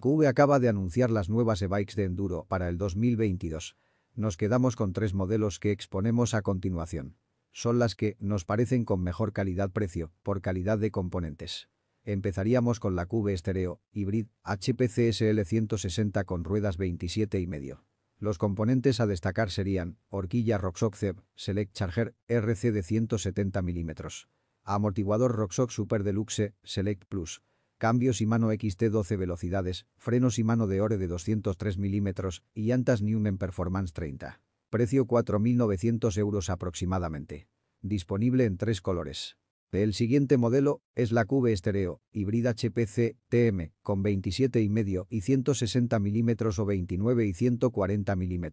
QV acaba de anunciar las nuevas e-bikes de enduro para el 2022. Nos quedamos con tres modelos que exponemos a continuación. Son las que nos parecen con mejor calidad-precio, por calidad de componentes. Empezaríamos con la QV Stereo Hybrid HPCSL 160 con ruedas 27,5. Los componentes a destacar serían horquilla Roxoxeb Select Charger RC de 170 mm, amortiguador RockShox Super Deluxe Select Plus cambios y mano XT 12 velocidades, frenos y mano de ore de 203 mm y llantas Newman Performance 30. Precio 4.900 euros aproximadamente. Disponible en tres colores. El siguiente modelo es la Cube Estereo híbrida HPC TM, con 27,5 y 160 mm o 29 y 140 mm.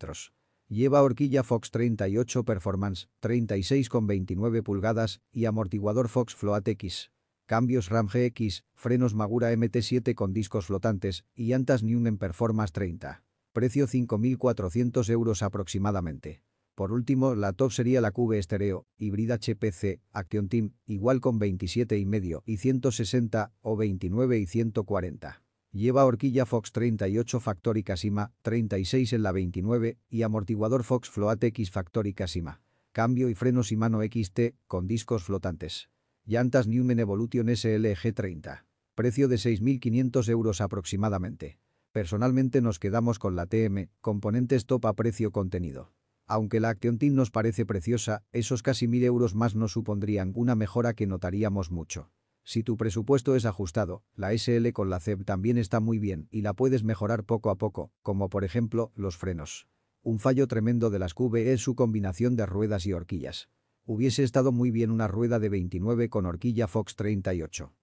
Lleva horquilla Fox 38 Performance, 36,29 pulgadas y amortiguador Fox Float X, cambios Ram GX, frenos Magura MT7 con discos flotantes y llantas en Performance 30. Precio 5.400 euros aproximadamente. Por último, la top sería la Cube Stereo, híbrida HPC, Action Team, igual con 27,5 y 160 o 29 y 140. Lleva horquilla Fox 38 Factory Casima, 36 en la 29 y amortiguador Fox Float X Factory Casima. Cambio y frenos y mano XT con discos flotantes. Llantas Newman Evolution g 30. Precio de 6.500 euros aproximadamente. Personalmente nos quedamos con la TM, componentes top a precio contenido. Aunque la Action Team nos parece preciosa, esos casi 1.000 euros más nos supondrían una mejora que notaríamos mucho. Si tu presupuesto es ajustado, la SL con la CEP también está muy bien y la puedes mejorar poco a poco, como por ejemplo, los frenos. Un fallo tremendo de las QB es su combinación de ruedas y horquillas. Hubiese estado muy bien una rueda de 29 con horquilla Fox 38.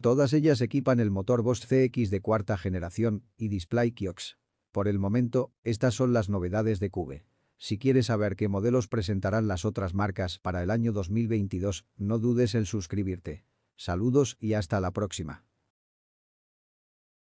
Todas ellas equipan el motor Bosch CX de cuarta generación y Display Kiox. Por el momento, estas son las novedades de Cube. Si quieres saber qué modelos presentarán las otras marcas para el año 2022, no dudes en suscribirte. Saludos y hasta la próxima.